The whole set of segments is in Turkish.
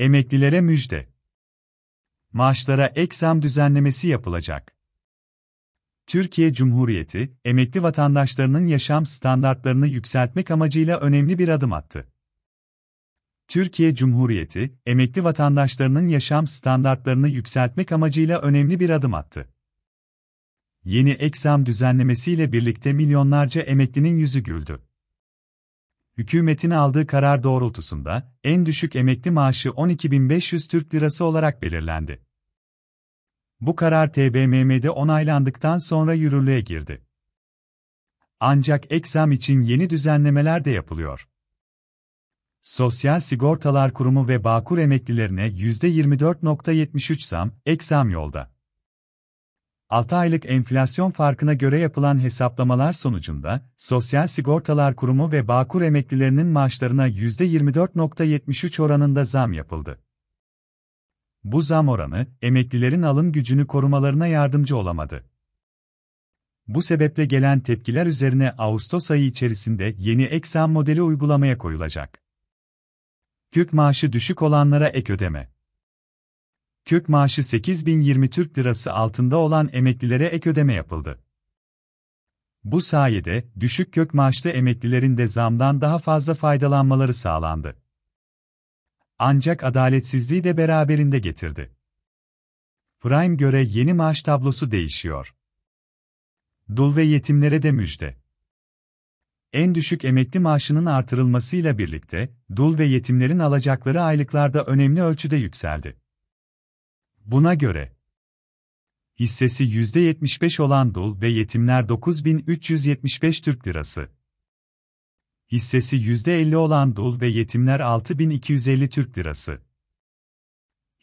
Emeklilere müjde. Maaşlara ek zam düzenlemesi yapılacak. Türkiye Cumhuriyeti, emekli vatandaşlarının yaşam standartlarını yükseltmek amacıyla önemli bir adım attı. Türkiye Cumhuriyeti, emekli vatandaşlarının yaşam standartlarını yükseltmek amacıyla önemli bir adım attı. Yeni ek zam düzenlemesiyle birlikte milyonlarca emeklinin yüzü güldü hükümetin aldığı karar doğrultusunda en düşük emekli maaşı 12.500 Türk Lirası olarak belirlendi. Bu karar TBMM'de onaylandıktan sonra yürürlüğe girdi. Ancak ekzam için yeni düzenlemeler de yapılıyor. Sosyal Sigortalar Kurumu ve Bağkur emeklilerine %24.73 zam, ekzam yolda. 6 aylık enflasyon farkına göre yapılan hesaplamalar sonucunda, Sosyal Sigortalar Kurumu ve Bağkur emeklilerinin maaşlarına %24.73 oranında zam yapıldı. Bu zam oranı, emeklilerin alım gücünü korumalarına yardımcı olamadı. Bu sebeple gelen tepkiler üzerine Ağustos ayı içerisinde yeni ek zam modeli uygulamaya koyulacak. Kök maaşı düşük olanlara ek ödeme kök maaşı 8020 Türk Lirası altında olan emeklilere ek ödeme yapıldı. Bu sayede düşük kök maaşlı emeklilerin de zamdan daha fazla faydalanmaları sağlandı. Ancak adaletsizliği de beraberinde getirdi. Prime göre yeni maaş tablosu değişiyor. Dul ve yetimlere de müjde. En düşük emekli maaşının artırılmasıyla birlikte dul ve yetimlerin alacakları aylıklarda önemli ölçüde yükseldi. Buna göre hissesi %75 olan dul ve yetimler 9375 Türk Lirası. Hissesi %50 olan dul ve yetimler 6250 Türk Lirası.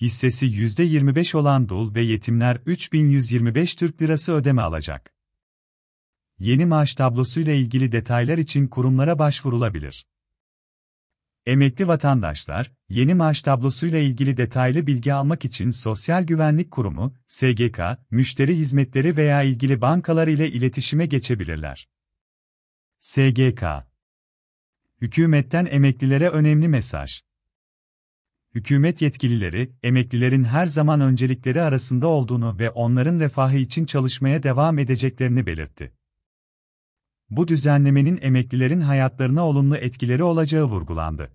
Hissesi %25 olan dul ve yetimler 3125 Türk Lirası ödeme alacak. Yeni maaş tablosuyla ilgili detaylar için kurumlara başvurulabilir. Emekli vatandaşlar, yeni maaş tablosuyla ilgili detaylı bilgi almak için Sosyal Güvenlik Kurumu, SGK, müşteri hizmetleri veya ilgili bankalar ile iletişime geçebilirler. SGK Hükümetten emeklilere önemli mesaj. Hükümet yetkilileri, emeklilerin her zaman öncelikleri arasında olduğunu ve onların refahı için çalışmaya devam edeceklerini belirtti bu düzenlemenin emeklilerin hayatlarına olumlu etkileri olacağı vurgulandı.